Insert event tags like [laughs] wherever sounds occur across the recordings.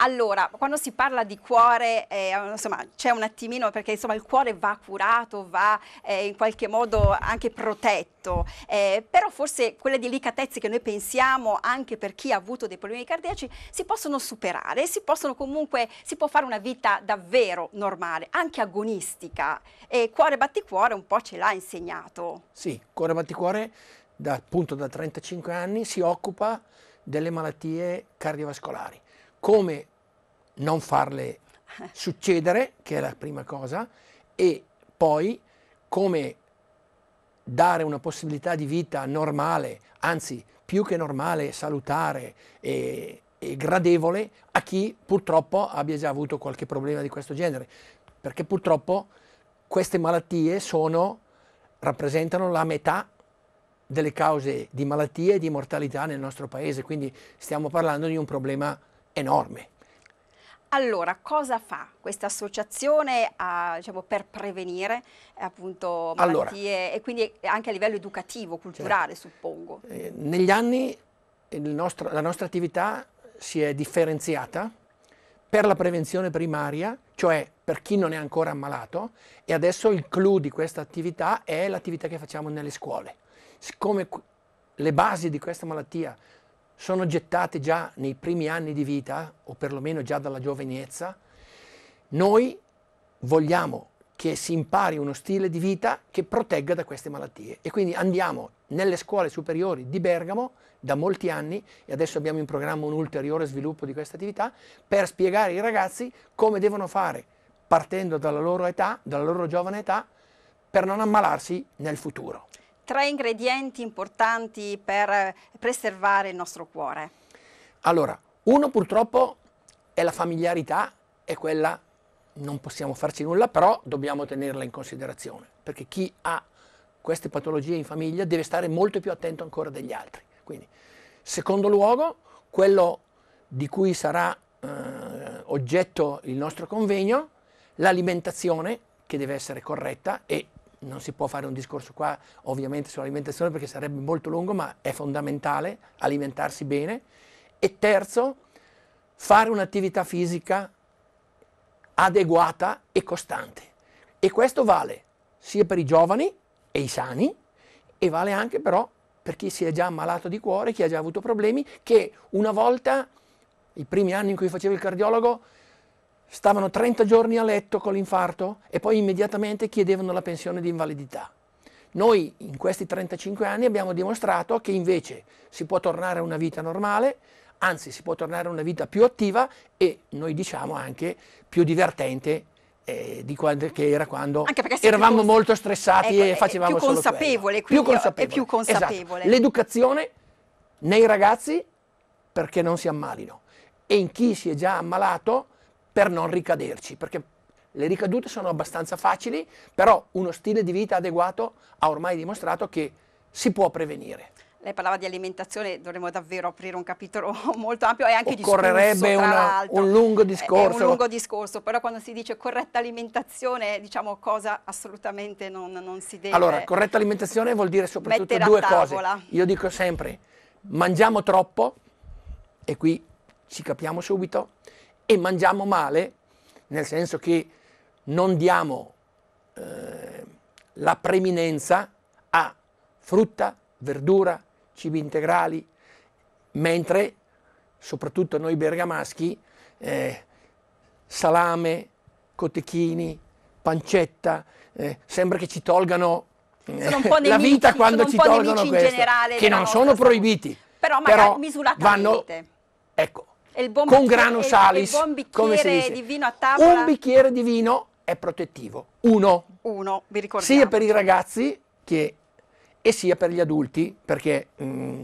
Allora, quando si parla di cuore, eh, insomma, c'è un attimino perché insomma, il cuore va curato, va eh, in qualche modo anche protetto, eh, però forse quelle delicatezze che noi pensiamo anche per chi ha avuto dei problemi cardiaci si possono superare, si possono comunque, si può fare una vita davvero normale, anche agonistica. E cuore batticuore un po' ce l'ha insegnato. Sì, cuore batticuore da, appunto da 35 anni si occupa delle malattie cardiovascolari come non farle [laughs] succedere, che è la prima cosa, e poi come dare una possibilità di vita normale, anzi più che normale, salutare e, e gradevole a chi purtroppo abbia già avuto qualche problema di questo genere, perché purtroppo queste malattie sono, rappresentano la metà delle cause di malattie e di mortalità nel nostro paese, quindi stiamo parlando di un problema enorme. Allora, cosa fa questa associazione a, diciamo, per prevenire appunto, malattie allora, e quindi anche a livello educativo, culturale certo. suppongo? Eh, negli anni nostro, la nostra attività si è differenziata per la prevenzione primaria, cioè per chi non è ancora ammalato e adesso il clou di questa attività è l'attività che facciamo nelle scuole. Siccome le basi di questa malattia sono gettate già nei primi anni di vita, o perlomeno già dalla giovinezza, noi vogliamo che si impari uno stile di vita che protegga da queste malattie. E quindi andiamo nelle scuole superiori di Bergamo da molti anni, e adesso abbiamo in programma un ulteriore sviluppo di questa attività, per spiegare ai ragazzi come devono fare, partendo dalla loro età, dalla loro giovane età, per non ammalarsi nel futuro tre ingredienti importanti per preservare il nostro cuore? Allora, uno purtroppo è la familiarità è quella non possiamo farci nulla, però dobbiamo tenerla in considerazione, perché chi ha queste patologie in famiglia deve stare molto più attento ancora degli altri. Quindi, secondo luogo, quello di cui sarà eh, oggetto il nostro convegno, l'alimentazione che deve essere corretta e non si può fare un discorso qua ovviamente sull'alimentazione perché sarebbe molto lungo, ma è fondamentale alimentarsi bene. E terzo, fare un'attività fisica adeguata e costante. E questo vale sia per i giovani e i sani, e vale anche però per chi si è già ammalato di cuore, chi ha già avuto problemi, che una volta, i primi anni in cui facevo il cardiologo, stavano 30 giorni a letto con l'infarto e poi immediatamente chiedevano la pensione di invalidità. Noi in questi 35 anni abbiamo dimostrato che invece si può tornare a una vita normale, anzi si può tornare a una vita più attiva e noi diciamo anche più divertente eh, di quando, che era quando eravamo cons- molto stressati ecco, e eh, facevamo più solo più consapevole, più consapevole. Esatto. L'educazione nei ragazzi perché non si ammalino e in chi si è già ammalato per non ricaderci, perché le ricadute sono abbastanza facili, però uno stile di vita adeguato ha ormai dimostrato che si può prevenire. Lei parlava di alimentazione, dovremmo davvero aprire un capitolo [laughs] molto ampio e anche Occorrerebbe discorso, una, un lungo discorso. È un lungo discorso, però quando si dice corretta alimentazione, diciamo cosa assolutamente non, non si deve Allora, corretta alimentazione vuol dire soprattutto due tavola. cose. Io dico sempre, mangiamo troppo, e qui ci capiamo subito, e mangiamo male, nel senso che non diamo eh, la preminenza a frutta, verdura, cibi integrali, mentre soprattutto noi bergamaschi eh, salame, cotechini, pancetta, eh, sembra che ci tolgano [laughs] nemici, la vita quando ci tolgono questo, che non sono proibiti, però, però vanno, ecco, con grano salis. Il, il buon bicchiere di vino a tavola. Un bicchiere di vino è protettivo. Uno. Uno, vi ricordiamo. Sia per i ragazzi che, e sia per gli adulti, perché mh, mm,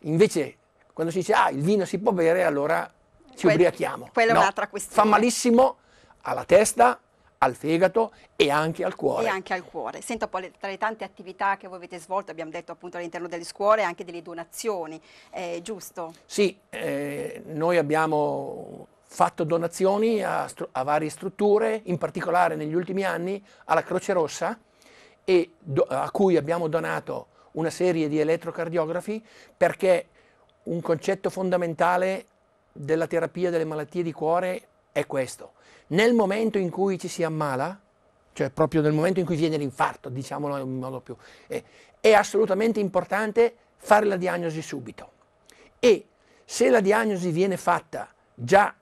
invece quando si dice ah il vino si può bere, allora ci que- ubriachiamo. Quella no, è un'altra questione. Fa malissimo alla testa, al fegato e anche al cuore. E anche al cuore. Sento poi tra le tante attività che voi avete svolto, abbiamo detto appunto all'interno delle scuole, anche delle donazioni, eh, giusto? Sì, eh, noi abbiamo fatto donazioni a, a, varie strutture, in particolare negli ultimi anni alla Croce Rossa, a cui abbiamo donato una serie di elettrocardiografi perché un concetto fondamentale della terapia delle malattie di cuore è questo. Nel momento in cui ci si ammala, cioè proprio nel momento in cui viene l'infarto, diciamolo in modo più, è, eh, è assolutamente importante fare la diagnosi subito. E se la diagnosi viene fatta già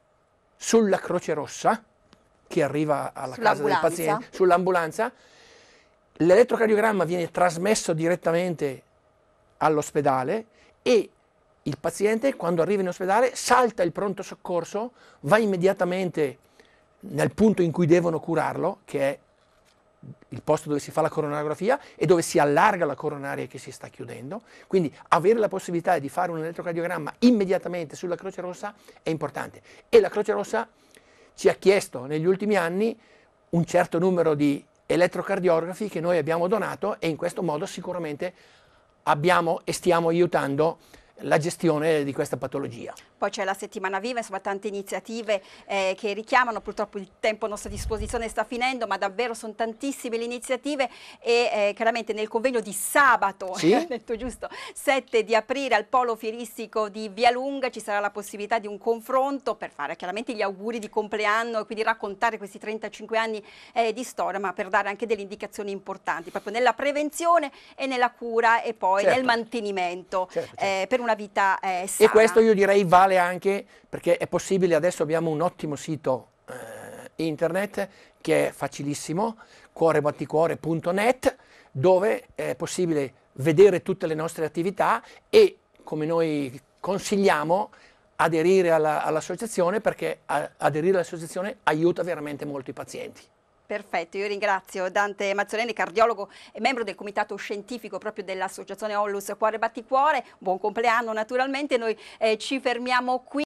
sulla Croce Rossa, che arriva alla casa del paziente, sull'ambulanza, l'elettrocardiogramma viene trasmesso direttamente all'ospedale e il paziente quando arriva in ospedale salta il pronto soccorso, va immediatamente nel punto in cui devono curarlo, che è il posto dove si fa la coronarografia e dove si allarga la coronaria che si sta chiudendo. Quindi avere la possibilità di fare un elettrocardiogramma immediatamente sulla Croce Rossa è importante. E la Croce Rossa ci ha chiesto negli ultimi anni un certo numero di elettrocardiografi che noi abbiamo donato e in questo modo sicuramente abbiamo e stiamo aiutando la gestione di questa patologia. Poi c'è la settimana viva, insomma tante iniziative eh, che richiamano, purtroppo il tempo a nostra disposizione sta finendo, ma davvero sono tantissime le iniziative e eh, chiaramente nel convegno di sabato, sì? [laughs] detto giusto, 7 di aprile al polo fieristico di Via Lunga ci sarà la possibilità di un confronto per fare chiaramente gli auguri di compleanno e quindi raccontare questi 35 anni eh, di storia, ma per dare anche delle indicazioni importanti, proprio nella prevenzione e nella cura e poi certo. nel mantenimento certo, certo. Eh, per una una vita eh, sana. E questo io direi vale anche perché è possibile, adesso abbiamo un ottimo sito eh, internet che è facilissimo, cuorebatticuore.net, dove è possibile vedere tutte le nostre attività e come noi consigliamo aderire alla, all'associazione perché aderire all'associazione aiuta veramente molto i pazienti. Perfetto, io ringrazio Dante Mazzoleni, cardiologo e membro del comitato scientifico proprio dell'associazione Ollus Cuore Batticuore. Buon compleanno naturalmente, noi eh, ci fermiamo qui.